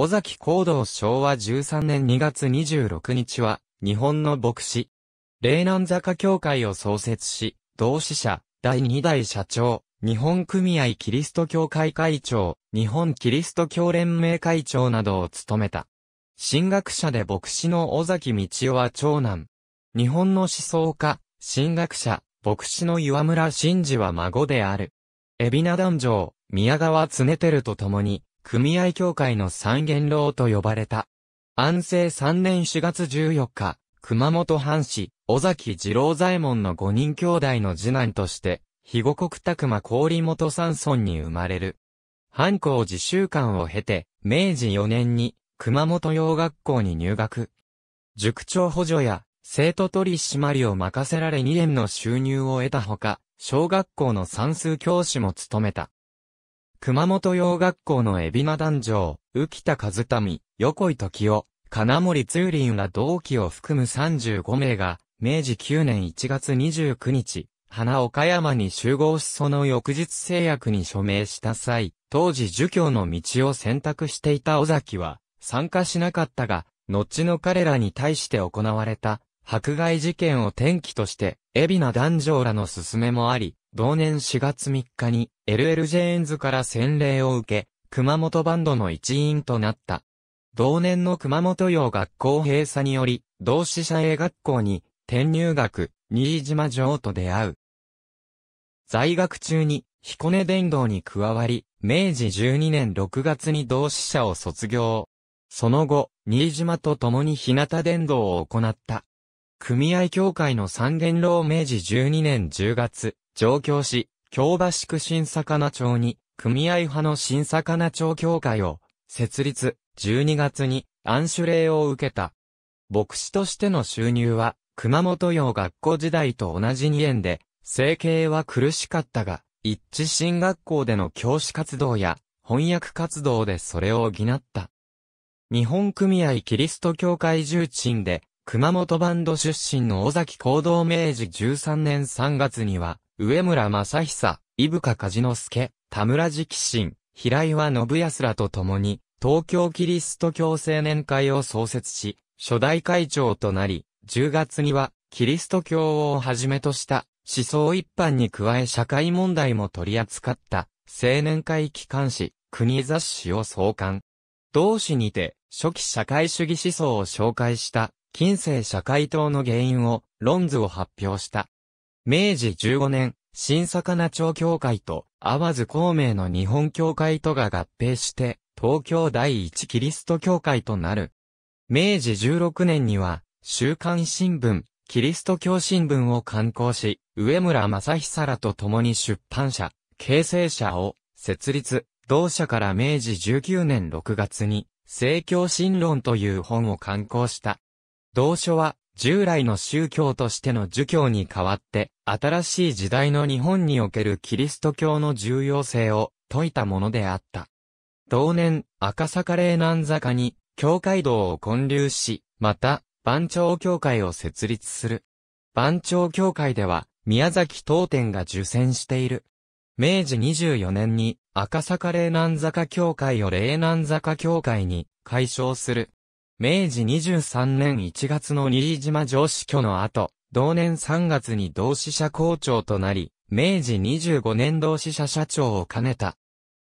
尾崎行動昭和13年2月26日は、日本の牧師。霊南坂協会を創設し、同志社、第2代社長、日本組合キリスト教会会長、日本キリスト教連盟会長などを務めた。神学者で牧師の尾崎道夫は長男。日本の思想家、神学者、牧師の岩村真嗣は孫である。海老名壇上、宮川常照と共に、組合協会の三元老と呼ばれた。安政3年4月14日、熊本藩士、尾崎二郎左衛門の五人兄弟の次男として、肥後国拓間氷本山村に生まれる。藩校自習館を経て、明治4年に、熊本洋学校に入学。塾長補助や、生徒取締りを任せられ2年の収入を得たほか、小学校の算数教師も務めた。熊本洋学校の海老名団長、浮田和民、横井時夫、金森通林ら同期を含む35名が、明治9年1月29日、花岡山に集合しその翌日制約に署名した際、当時儒教の道を選択していた尾崎は、参加しなかったが、後の彼らに対して行われた、迫害事件を転機として、海老名男女らの勧めもあり、同年4月3日に LL ジェーンズから洗礼を受け、熊本バンドの一員となった。同年の熊本洋学校閉鎖により、同志社英学校に転入学、新島城と出会う。在学中に彦根伝道に加わり、明治12年6月に同志社を卒業。その後、新島と共に日向伝道を行った。組合協会の三元老明治12年10月、上京し、京橋区新魚町に、組合派の新魚町協会を、設立、12月に、暗種令を受けた。牧師としての収入は、熊本洋学校時代と同じ2円で、生計は苦しかったが、一致新学校での教師活動や、翻訳活動でそれを補った。日本組合キリスト教会重鎮で、熊本バンド出身の尾崎行動明治13年3月には、上村正久、伊深梶之助、田村直信、平岩信康らと共に、東京キリスト教青年会を創設し、初代会長となり、10月には、キリスト教をはじめとした思想一般に加え社会問題も取り扱った青年会機関誌、国雑誌を創刊。同誌にて、初期社会主義思想を紹介した、近世社会党の原因を、論図を発表した。明治15年、新魚町協会と、淡津孔明の日本協会とが合併して、東京第一キリスト教会となる。明治16年には、週刊新聞、キリスト教新聞を刊行し、上村正久らと共に出版社、形成社を設立、同社から明治19年6月に、聖教新論という本を刊行した。同書は、従来の宗教としての儒教に代わって、新しい時代の日本におけるキリスト教の重要性を説いたものであった。同年、赤坂霊南坂に、教会道を建立し、また、番長教会を設立する。番長教会では、宮崎東店が受選している。明治24年に、赤坂霊南坂教会を霊南坂教会に、解消する。明治23年1月の新井島上司挙の後、同年3月に同志社校長となり、明治25年同志社社長を兼ねた。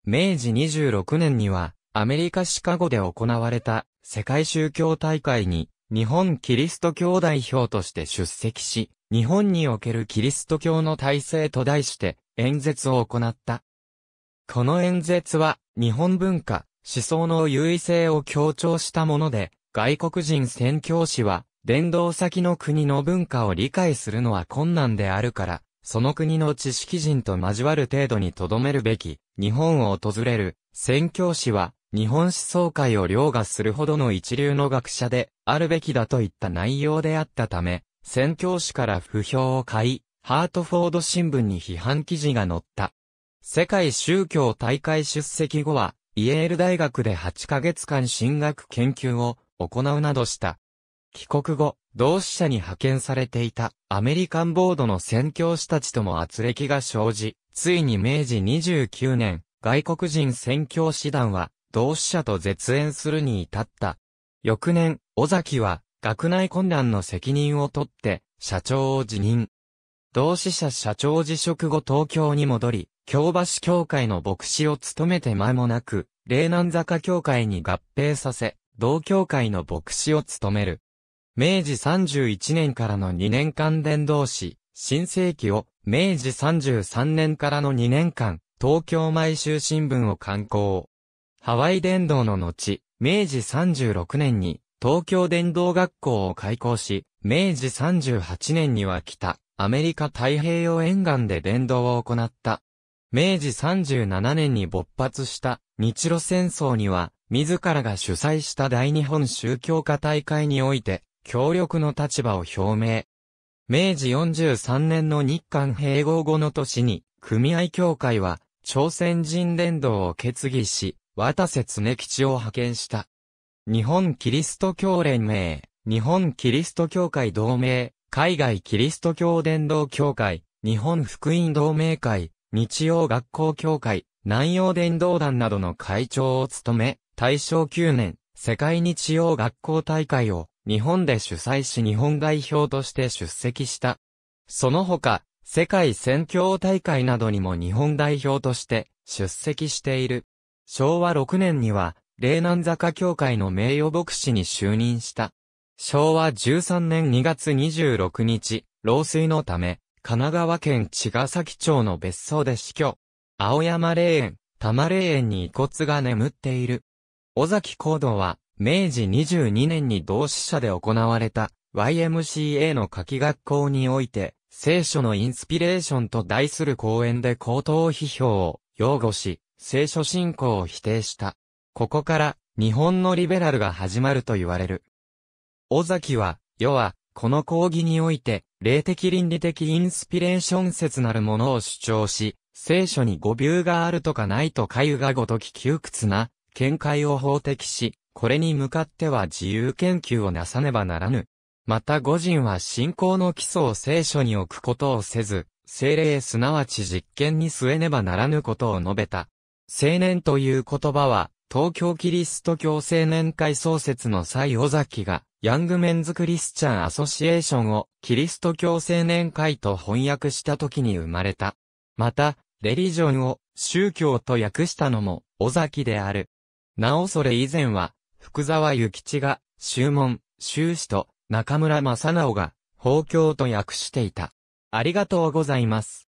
明治26年には、アメリカシカゴで行われた世界宗教大会に日本キリスト教代表として出席し、日本におけるキリスト教の体制と題して演説を行った。この演説は日本文化、思想の優位性を強調したもので、外国人宣教師は、伝道先の国の文化を理解するのは困難であるから、その国の知識人と交わる程度に留めるべき、日本を訪れる、宣教師は、日本思想界を凌駕するほどの一流の学者で、あるべきだといった内容であったため、宣教師から不評を買い、ハートフォード新聞に批判記事が載った。世界宗教大会出席後は、イエール大学で8ヶ月間進学研究を行うなどした。帰国後、同志社に派遣されていたアメリカンボードの宣教師たちとも圧力が生じ、ついに明治29年、外国人宣教師団は、同志社と絶縁するに至った。翌年、尾崎は、学内混乱の責任を取って、社長を辞任。同志社社長辞職後東京に戻り、京橋協会の牧師を務めて間もなく、霊南坂協会に合併させ、同教会の牧師を務める。明治31年からの2年間伝道師、新世紀を、明治33年からの2年間、東京毎週新聞を刊行。ハワイ伝道の後、明治36年に、東京伝道学校を開校し、明治38年には北、アメリカ太平洋沿岸で伝道を行った。明治37年に勃発した日露戦争には自らが主催した大日本宗教家大会において、協力の立場を表明。明治43年の日韓併合後の年に、組合協会は、朝鮮人連動を決議し、渡瀬常吉を派遣した。日本キリスト教連盟、日本キリスト教会同盟、海外キリスト教伝道協会、日本福音同盟会、日曜学校協会、南洋伝道団などの会長を務め、大正9年、世界日曜学校大会を日本で主催し日本代表として出席した。その他、世界選挙大会などにも日本代表として出席している。昭和6年には、霊南坂協会の名誉牧師に就任した。昭和13年2月26日、老衰のため、神奈川県茅ヶ崎町の別荘で死去。青山霊園、多摩霊園に遺骨が眠っている。尾崎行動は、明治22年に同志社で行われた YMCA の夏季学校において、聖書のインスピレーションと題する講演で口頭批評を擁護し、聖書信仰を否定した。ここから日本のリベラルが始まると言われる。尾崎は、世は、この講義において、霊的倫理的インスピレーション説なるものを主張し、聖書に語尾があるとかないとかゆがごとき窮屈な見解を法的し、これに向かっては自由研究をなさねばならぬ。また五人は信仰の基礎を聖書に置くことをせず、精霊すなわち実験に据えねばならぬことを述べた。青年という言葉は、東京キリスト教青年会創設の際尾崎が、ヤングメンズクリスチャンアソシエーションをキリスト教青年会と翻訳した時に生まれた。また、レリジョンを宗教と訳したのも尾崎である。なおそれ以前は、福沢諭吉が、修門、修士と、中村正直が、法教と訳していた。ありがとうございます。